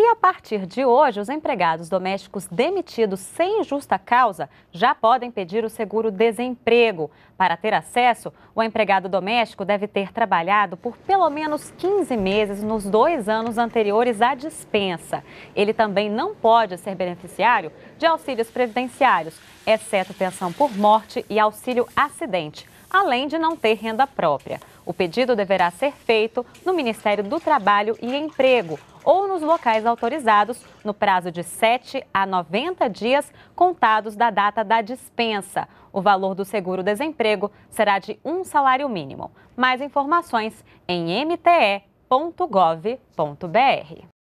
E a partir de hoje, os empregados domésticos demitidos sem justa causa já podem pedir o seguro-desemprego. Para ter acesso, o empregado doméstico deve ter trabalhado por pelo menos 15 meses nos dois anos anteriores à dispensa. Ele também não pode ser beneficiário de auxílios previdenciários, exceto pensão por morte e auxílio acidente, além de não ter renda própria. O pedido deverá ser feito no Ministério do Trabalho e Emprego ou nos locais autorizados no prazo de 7 a 90 dias contados da data da dispensa. O valor do seguro-desemprego será de um salário mínimo. Mais informações em mte.gov.br.